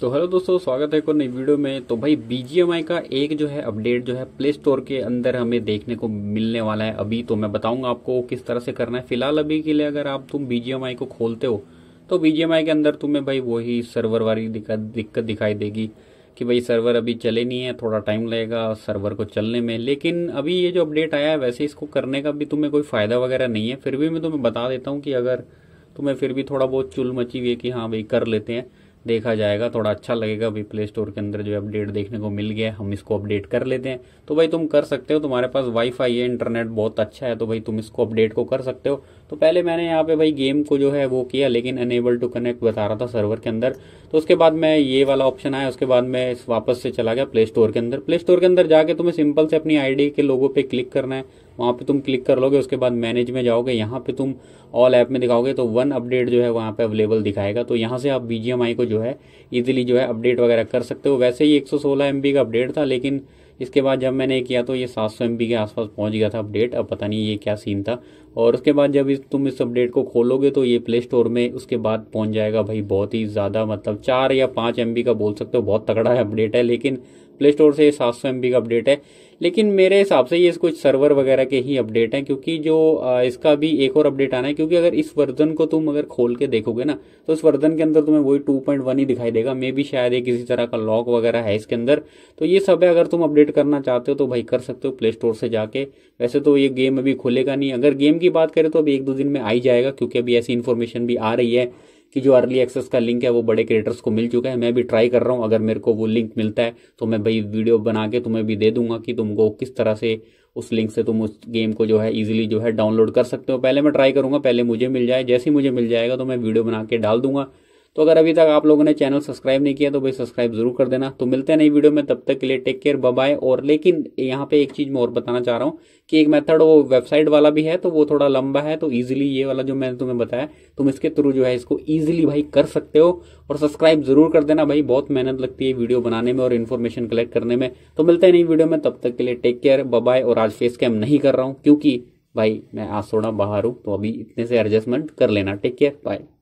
तो हेलो दोस्तों स्वागत है एक और नई वीडियो में तो भाई BGMI का एक जो है अपडेट जो है प्ले स्टोर के अंदर हमें देखने को मिलने वाला है अभी तो मैं बताऊंगा आपको किस तरह से करना है फिलहाल अभी के लिए अगर आप तुम BGMI को खोलते हो तो BGMI के अंदर तुम्हें भाई वही सर्वर वाली दिक्कत दिक्कत दिखाई देगी कि भाई सर्वर अभी चले नहीं है थोड़ा टाइम लगेगा सर्वर को चलने में लेकिन अभी ये जो अपडेट आया है वैसे इसको करने का भी तुम्हें कोई फ़ायदा वगैरह नहीं है फिर भी मैं तुम्हें बता देता हूँ कि अगर तुम्हें फिर भी थोड़ा बहुत चुल मची हुई है कि हाँ भाई कर लेते हैं देखा जाएगा थोड़ा अच्छा लगेगा भाई प्ले स्टोर के अंदर जो अपडेट देखने को मिल गया हम इसको अपडेट कर लेते हैं तो भाई तुम कर सकते हो तुम्हारे पास वाईफाई है इंटरनेट बहुत अच्छा है तो भाई तुम इसको अपडेट को कर सकते हो तो पहले मैंने यहाँ पे भाई गेम को जो है वो किया लेकिन अनेबल टू कनेक्ट बता रहा था सर्वर के अंदर तो उसके बाद मैं ये वाला ऑप्शन आया उसके बाद मैं वापस से चला गया प्ले स्टोर के अंदर प्ले स्टोर के अंदर जाके तुम्हें सिंपल से अपनी आईडी के लोगों पे क्लिक करना है वहाँ पे तुम क्लिक कर लोगे उसके बाद मैनेज में जाओगे यहाँ पे तुम ऑल ऐप में दिखाओगे तो वन अपडेट जो है वहाँ पे अवेलेबल दिखाएगा तो यहाँ से आप बीजीएमआई को जो जो है ईजिली जो है अपडेट वगैरह कर सकते हो वैसे ही 116 सौ का अपडेट था लेकिन इसके बाद जब मैंने किया तो ये 700 सौ के आसपास पहुंच गया था अपडेट अब पता नहीं ये क्या सीन था और उसके बाद जब इस तुम इस अपडेट को खोलोगे तो ये प्ले स्टोर में उसके बाद पहुंच जाएगा भाई बहुत ही ज़्यादा मतलब चार या पाँच एम का बोल सकते हो बहुत तगड़ा है अपडेट है लेकिन प्ले स्टोर से सात सौ एम का अपडेट है लेकिन मेरे हिसाब से ये कुछ सर्वर वगैरह के ही अपडेट हैं क्योंकि जो इसका भी एक और अपडेट आना है क्योंकि अगर इस वर्जन को तुम अगर खोल के देखोगे ना तो इस वर्जन के अंदर तुम्हें वही 2.1 ही दिखाई देगा मे भी शायद ये किसी तरह का लॉक वगैरह है इसके अंदर तो ये सब है अगर तुम अपडेट करना चाहते हो तो भाई कर सकते हो प्ले स्टोर से जाके वैसे तो ये गेम अभी खुलेगा नहीं अगर गेम की बात करें तो अभी एक दो दिन में आ ही जाएगा क्योंकि अभी ऐसी इन्फॉर्मेशन भी आ रही है कि जो अर्ली एक्सेस का लिंक है वो बड़े क्रिएटर्स को मिल चुका है मैं भी ट्राई कर रहा हूँ अगर मेरे को वो लिंक मिलता है तो मैं भाई वीडियो बना के तुम्हें भी दे दूंगा कि तुमको किस तरह से उस लिंक से तुम उस गेम को जो है इजीली जो है डाउनलोड कर सकते हो पहले मैं ट्राई करूंगा पहले मुझे मिल जाए जैसे ही मुझे मिल जाएगा तो मैं वीडियो बना के डाल दूंगा तो अगर अभी तक आप लोगों ने चैनल सब्सक्राइब नहीं किया तो भाई सब्सक्राइब जरूर कर देना तो मिलते हैं नई वीडियो में तब तक के लिए टेक केयर बाय और लेकिन यहाँ पे एक चीज मैं और बताना चाह रहा हूँ कि एक मेथड वो वेबसाइट वाला भी है तो वो थोड़ा लंबा है तो ईजिली ये वाला जो मैंने तुम्हें बताया तुम इसके थ्रू जो है इसको ईजिली भाई कर सकते हो और सब्सक्राइब जरूर कर देना भाई बहुत मेहनत लगती है वीडियो बनाने में और इन्फॉर्मेशन कलेक्ट करने में तो मिलते हैं नई वीडियो में तब तक के लिए टेक केयर बाय और आज फेस कैम नहीं कर रहा हूँ क्योंकि भाई मैं आज थोड़ा बाहर हूँ तो अभी इतने से एडजस्टमेंट कर लेना टेक केयर बाय